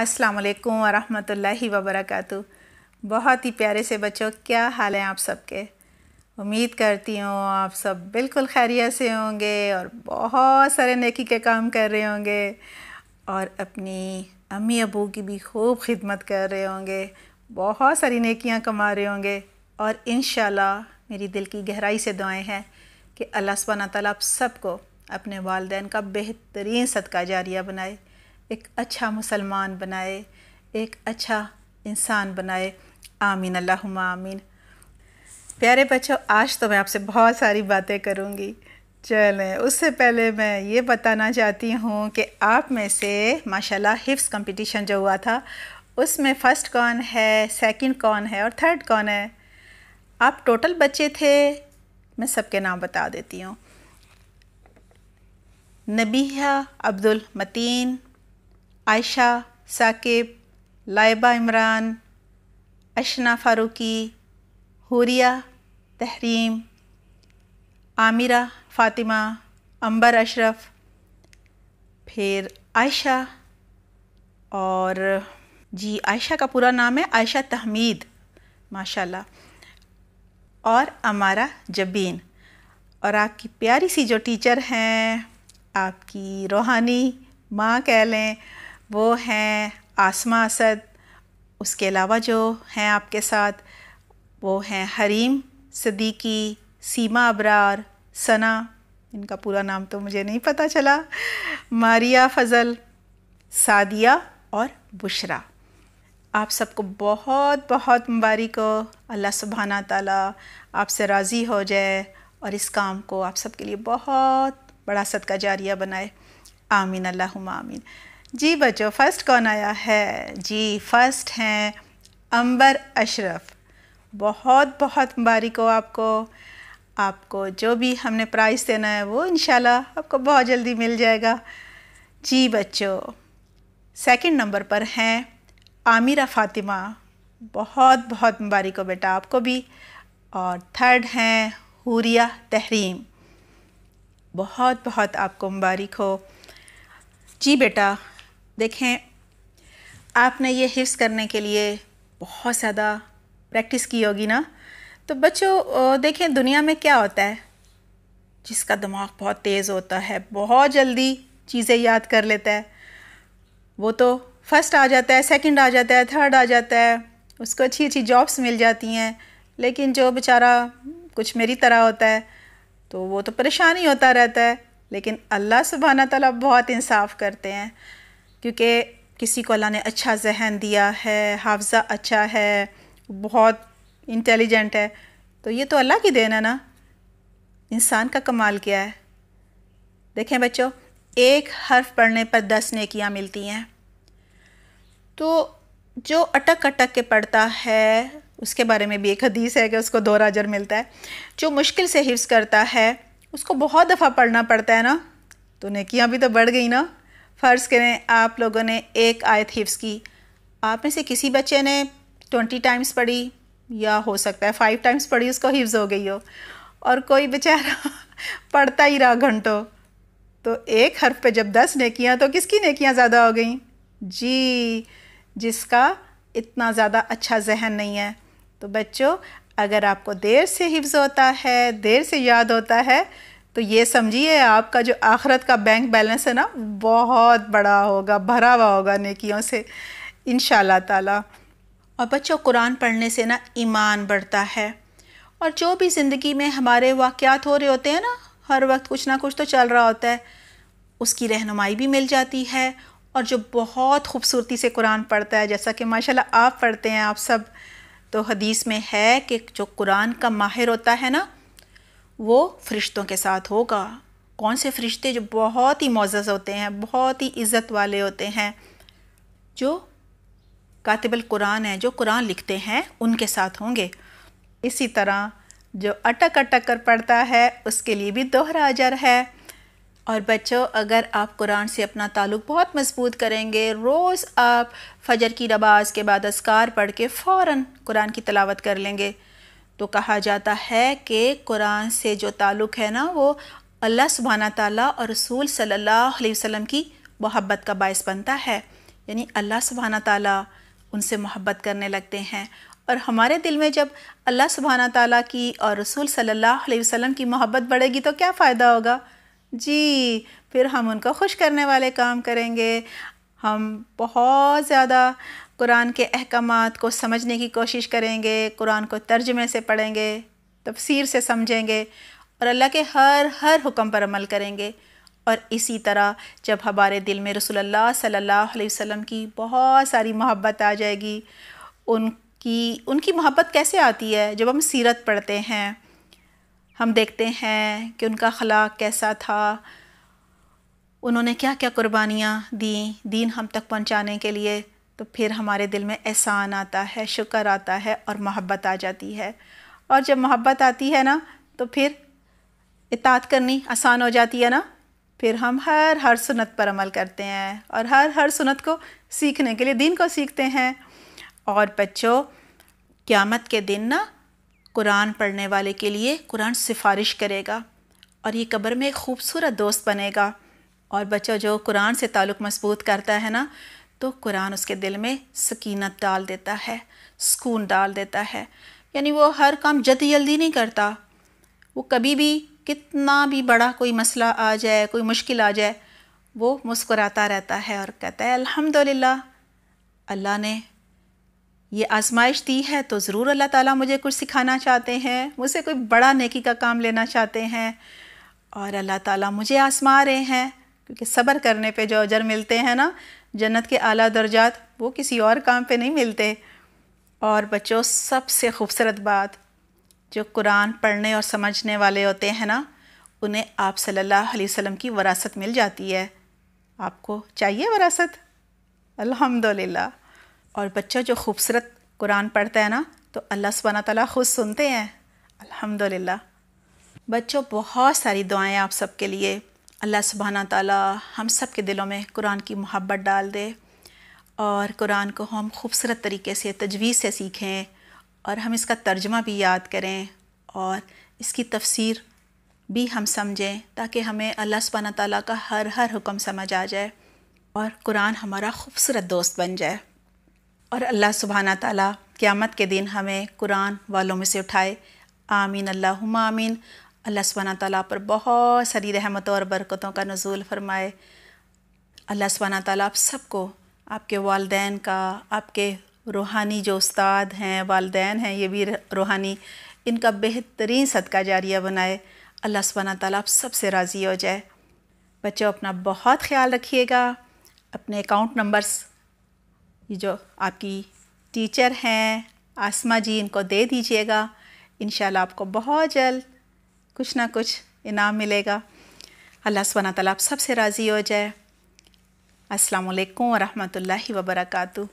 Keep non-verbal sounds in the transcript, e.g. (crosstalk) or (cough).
अस्सलाम वालेकुम व बरकातहू बहुत ही प्यारे से बच्चों क्या हाल है आप सबके उम्मीद करती हूँ आप सब बिल्कुल खैरियत से होंगे और बहुत सारे नेकी के काम कर रहे होंगे और अपनी अम्मी अबू की भी खूब खिदमत कर रहे होंगे बहुत सारी नेकियाँ कमा रहे होंगे और इन मेरी दिल की गहराई से दुआएं हैं कि अल्लाह सुबहाना ताला आप सबको अपने वालदेन का बेहतरीन सदका जारिया बनाए एक अच्छा मुसलमान बनाए एक अच्छा इंसान बनाए आमीन अल्लाहुम्मा आमीन प्यारे बच्चों आज तो मैं आपसे बहुत सारी बातें करूँगी चलें उससे पहले मैं ये बताना चाहती हूँ कि आप में से माशाल्लाह हिफ्स कंपटीशन जो हुआ था उसमें फ़र्स्ट कौन है सेकंड कौन है और थर्ड कौन है आप टोटल बच्चे थे मैं सबके नाम बता देती हूँ नबीहा अब्दुल मतीन आयशा साकिब लाइबा इमरान अशना फ़ारूकी हुरिया तहरीम आमिरा फ़ातिमा अंबर अशरफ फिर आयशा और जी आयशा का पूरा नाम है आयशा तहमीद माशाल्लाह और अमारा जबीन और आपकी प्यारी सी जो टीचर हैं आपकी रूहानी माँ कह लें वो हैं आसमा असद उसके अलावा जो हैं आपके साथ वो हैं हरीम सदीकी सीमा अबरार सना इनका पूरा नाम तो मुझे नहीं पता चला मारिया फजल सादिया और बुशरा आप सबको बहुत बहुत मुबारक हो अल्लाह सुबहाना ताला आपसे राज़ी हो जाए और इस काम को आप सबके लिए बहुत बड़ा सदका जारिया बनाए आमीन अल्लाह आमीन जी बच्चों फर्स्ट कौन आया है जी फर्स्ट हैं अंबर अशरफ बहुत बहुत मुबारक हो आपको आपको जो भी हमने प्राइज़ देना है वो इन आपको बहुत जल्दी मिल जाएगा जी बच्चों सेकंड नंबर पर हैं आमिरा फ़ातिमा बहुत बहुत मुबारक हो बेटा आपको भी और थर्ड हैं हुरिया तहरीम बहुत बहुत आपको मुबारक हो जी बेटा देखें आपने ये हिफ्स करने के लिए बहुत ज़्यादा प्रैक्टिस की होगी ना तो बच्चों देखें दुनिया में क्या होता है जिसका दिमाग बहुत तेज़ होता है बहुत जल्दी चीज़ें याद कर लेता है वो तो फर्स्ट आ जाता है सेकंड आ जाता है थर्ड आ जाता है उसको अच्छी अच्छी जॉब्स मिल जाती हैं लेकिन जो बेचारा कुछ मेरी तरह होता है तो वो तो परेशान ही होता रहता है लेकिन अल्लाह सुबहाना तला बहुत इंसाफ करते हैं क्योंकि किसी को अल्लाह ने अच्छा जहन दिया है हाफजा अच्छा है बहुत इंटेलिजेंट है तो ये तो अल्लाह की देन है ना इंसान का कमाल क्या है देखें बच्चों एक हर्फ पढ़ने पर दस नेकियाँ मिलती हैं तो जो अटक अटक के पढ़ता है उसके बारे में भी एक हदीस है कि उसको दो राजर मिलता है जो मुश्किल से हिफ्स करता है उसको बहुत दफ़ा पढ़ना पड़ता है ना तो नेकियाँ भी तो बढ़ गई ना फ़र्ज़ करें आप लोगों ने एक आयत हिफ्स की आप में से किसी बच्चे ने ट्वेंटी टाइम्स पढ़ी या हो सकता है फाइव टाइम्स पढ़ी उसको हिफ्ज़ हो गई हो और कोई बेचारा (laughs) पढ़ता ही रहा घंटों तो एक हर्फ पे जब दस नेकियां तो किसकी नेकियां ज़्यादा हो गई जी जिसका इतना ज़्यादा अच्छा जहन नहीं है तो बच्चों अगर आपको देर से हिफ्ज़ होता है देर से याद होता है तो ये समझिए आपका जो आखरत का बैंक बैलेंस है ना बहुत बड़ा होगा भरा हुआ होगा नेकियों से इन ताला और बच्चों कुरान पढ़ने से ना ईमान बढ़ता है और जो भी ज़िंदगी में हमारे वाक़ात हो रहे होते हैं ना हर वक्त कुछ ना कुछ तो चल रहा होता है उसकी रहनुमाई भी मिल जाती है और जो बहुत खूबसूरती से कुरान पढ़ता है जैसा कि माशाल्लाह आप पढ़ते हैं आप सब तो हदीस में है कि जो कुरान का माहिर होता है ना वो फरिश्तों के साथ होगा कौन से फरिश्ते जो बहुत ही मोज़ होते हैं बहुत ही इज़्ज़त वाले होते हैं जो कातिबल कुरान हैं जो कुरान लिखते हैं उनके साथ होंगे इसी तरह जो अटक अटक कर पढ़ता है उसके लिए भी दोहरा अजर है और बच्चों अगर आप कुरान से अपना ताल्लुक बहुत मजबूत करेंगे रोज़ आप फजर की नमाज के बाद असकार पढ़ के फ़ौर कुरान की तलावत कर लेंगे तो कहा जाता है कि कुरान से जो ताल्लुक़ है ना वो अल्लाह सुबहाना ताली और रसूल सल्लल्लाहु अलैहि वसल्लम की मोहब्बत का बायस बनता है यानी अल्लाह सुबहाना ताली उनसे मोहब्बत करने लगते हैं और हमारे दिल में जब अल्लाह सुबहाना ताली की और रसूल सल्लल्लाहु अलैहि वसल्लम की मोहब्बत बढ़ेगी तो क्या फ़ायदा होगा जी फिर हम उनको खुश करने वाले काम करेंगे हम बहुत ज़्यादा कुरान के अहकाम को समझने की कोशिश करेंगे कुरान को तर्जमे से पढ़ेंगे तफसीर से समझेंगे और अल्लाह के हर हर हुक्म पर अमल करेंगे और इसी तरह जब हमारे दिल में रसोल्ला सल्ला वसम की बहुत सारी मोहब्बत आ जाएगी उनकी उनकी मोहब्बत कैसे आती है जब हम सीरत पढ़ते हैं हम देखते हैं कि उनका खलाक कैसा था उन्होंने क्या क्या कुर्बानियाँ दी दीन हम तक पहुँचाने के लिए तो फिर हमारे दिल में एहसान आता है शुक्र आता है और मोहब्बत आ जाती है और जब मोहब्बत आती है ना तो फिर इतात करनी आसान हो जाती है ना फिर हम हर हर सुनत पर अमल करते हैं और हर हर सुनत को सीखने के लिए दिन को सीखते हैं और बच्चों क़्यामत के दिन ना कुरान पढ़ने वाले के लिए कुरान सिफारिश करेगा और ये कब्र में एक खूबसूरत दोस्त बनेगा और बच्चों जो कुरान से ताल्लुक़ मजबूत करता है ना तो कुरान उसके दिल में सकीनत डाल देता है सुकून डाल देता है यानी वो हर काम जल्दी जल्दी नहीं करता वो कभी भी कितना भी बड़ा कोई मसला आ जाए कोई मुश्किल आ जाए वो मुस्कुराता रहता है और कहता है अल्हम्दुलिल्लाह अल्लाह ने ये आजमाइश दी है तो ज़रूर अल्लाह ताला मुझे कुछ सिखाना चाहते हैं मुझसे कोई बड़ा नेकी का काम लेना चाहते हैं और अल्लाह ताला मुझे आजमा रहे हैं क्योंकि सब्र करने पे जो अजर मिलते हैं ना जन्नत के आला दर्जात वो किसी और काम पे नहीं मिलते और बच्चों सबसे खूबसूरत बात जो कुरान पढ़ने और समझने वाले होते हैं ना उन्हें आप सल्लल्लाहु अलैहि वसल्लम की वरासत मिल जाती है आपको चाहिए वरासत अल्हम्दुलिल्लाह और बच्चा जो खूबसूरत कुरान पढ़ता है ना तो अल्लाह सुबहाना तला खुद सुनते हैं अल्हम्दुलिल्लाह बच्चों बहुत सारी दुआएं आप सबके लिए अल्लाह सुबहाना ताला हम सब के दिलों में कुरान की मोहब्बत डाल दे और कुरान को हम खूबसूरत तरीके से तजवीज़ से सीखें और हम इसका तर्जमा भी याद करें और इसकी तफसीर भी हम समझें ताकि हमें अल्लाह सुबहाना ताला का हर हर हुक्म समझ आ जाए और कुरान हमारा खूबसूरत दोस्त बन जाए और अल्लाह सुबहाना ताली क़्यामत के दिन हमें कुरान वालों में से उठाए आमीन अल्लाह आमीन अल्लाह सुबहाना ताली पर बहुत सारी रहमतों और बरकतों का नजूल फरमाए अल्लाह सुबहाना ताली आप सबको आपके वालदेन का आपके रूहानी जो उस्ताद हैं वालदेन हैं ये भी रूहानी इनका बेहतरीन सदका जारिया बनाए अल्लाह सुबहाना ताली आप सबसे राज़ी हो जाए बच्चों अपना बहुत ख्याल रखिएगा अपने अकाउंट नंबर्स ये जो आपकी टीचर हैं आसमा जी इनको दे दीजिएगा इन आपको बहुत जल्द कुछ ना कुछ इनाम मिलेगा अल्लाह सुबहाना तला आप सबसे राज़ी हो जाए अस्सलाम वालेकुम व रहमतुल्लाहि व बरकातहू